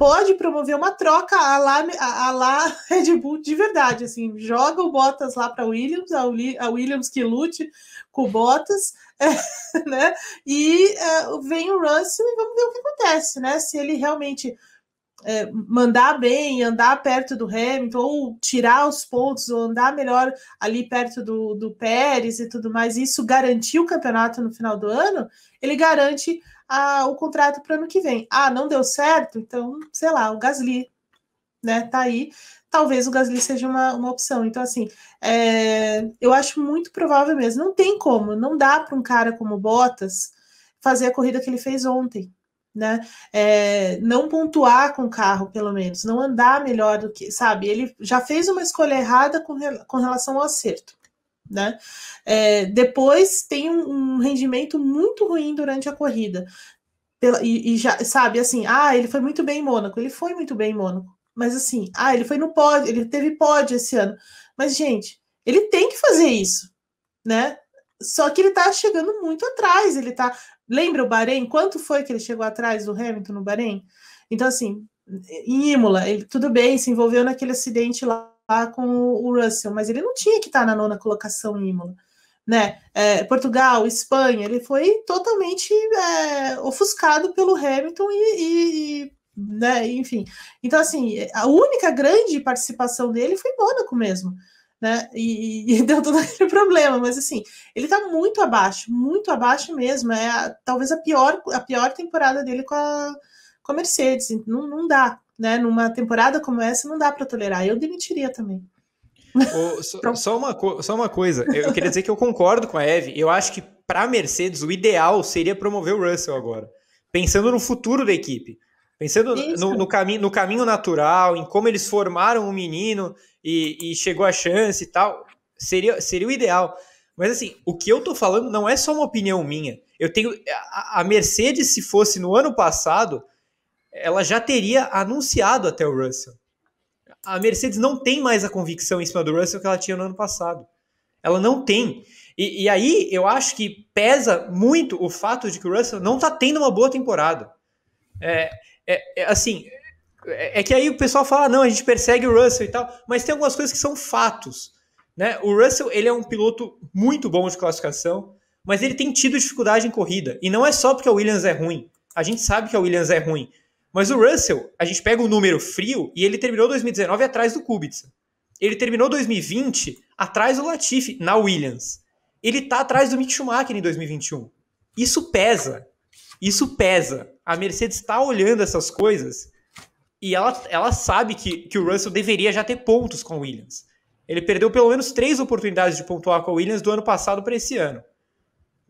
pode promover uma troca a lá, a lá Red Bull de verdade, assim, joga o Bottas lá para Williams, a Williams que lute com o Bottas, é, né? E é, vem o Russell e vamos ver o que acontece, né? Se ele realmente é, mandar bem, andar perto do Hamilton, ou tirar os pontos, ou andar melhor ali perto do, do Pérez e tudo mais, isso garantir o campeonato no final do ano, ele garante a, o contrato para o ano que vem. Ah, não deu certo? Então, sei lá, o Gasly, né, tá aí. Talvez o Gasly seja uma, uma opção. Então, assim, é, eu acho muito provável mesmo. Não tem como, não dá para um cara como Bottas fazer a corrida que ele fez ontem né? É, não pontuar com o carro, pelo menos, não andar melhor do que, sabe? Ele já fez uma escolha errada com, com relação ao acerto. Né? É, depois tem um, um, rendimento muito ruim durante a corrida. Pela, e, e, já sabe assim, ah, ele foi muito bem em Mônaco, ele foi muito bem em Mônaco, mas assim, ah, ele foi no pódio, ele teve pódio esse ano. Mas, gente, ele tem que fazer isso, né? Só que ele está chegando muito atrás. Ele tá. Lembra o Bahrein? Quanto foi que ele chegou atrás do Hamilton no Bahrein? Então, assim, em Imola, ele tudo bem, se envolveu naquele acidente lá, lá com o Russell, mas ele não tinha que estar tá na nona colocação em Imola. Né? É, Portugal, Espanha, ele foi totalmente é, ofuscado pelo Hamilton e, e né? enfim. Então, assim, a única grande participação dele foi em Mônaco mesmo né? E, e deu todo aquele problema, mas assim, ele tá muito abaixo, muito abaixo mesmo. É a, talvez a pior, a pior temporada dele com a, com a Mercedes. Não, não dá, né? Numa temporada como essa, não dá para tolerar. Eu demitiria também. só, então só, uma, só uma coisa, eu queria dizer que eu concordo com a Eve. Eu acho que para Mercedes o ideal seria promover o Russell agora, pensando no futuro da equipe. Pensando no, no, caminho, no caminho natural, em como eles formaram o menino e, e chegou a chance e tal, seria, seria o ideal. Mas assim, o que eu tô falando não é só uma opinião minha. Eu tenho. A, a Mercedes, se fosse no ano passado, ela já teria anunciado até o Russell. A Mercedes não tem mais a convicção em cima do Russell que ela tinha no ano passado. Ela não tem. E, e aí eu acho que pesa muito o fato de que o Russell não tá tendo uma boa temporada. É, é, é assim, é, é que aí o pessoal fala, não, a gente persegue o Russell e tal, mas tem algumas coisas que são fatos, né? O Russell, ele é um piloto muito bom de classificação, mas ele tem tido dificuldade em corrida, e não é só porque a Williams é ruim. A gente sabe que a Williams é ruim, mas o Russell, a gente pega o um número frio e ele terminou 2019 atrás do Kubica. Ele terminou 2020 atrás do Latifi na Williams. Ele tá atrás do Mick Schumacher em 2021. Isso pesa. Isso pesa. A Mercedes está olhando essas coisas e ela, ela sabe que, que o Russell deveria já ter pontos com o Williams. Ele perdeu pelo menos três oportunidades de pontuar com o Williams do ano passado para esse ano.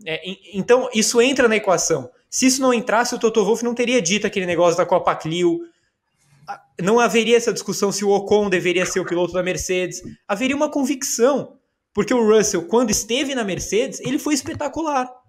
É, então, isso entra na equação. Se isso não entrasse, o Toto Wolff não teria dito aquele negócio da Copa Clio. Não haveria essa discussão se o Ocon deveria ser o piloto da Mercedes. Haveria uma convicção, porque o Russell, quando esteve na Mercedes, ele foi espetacular.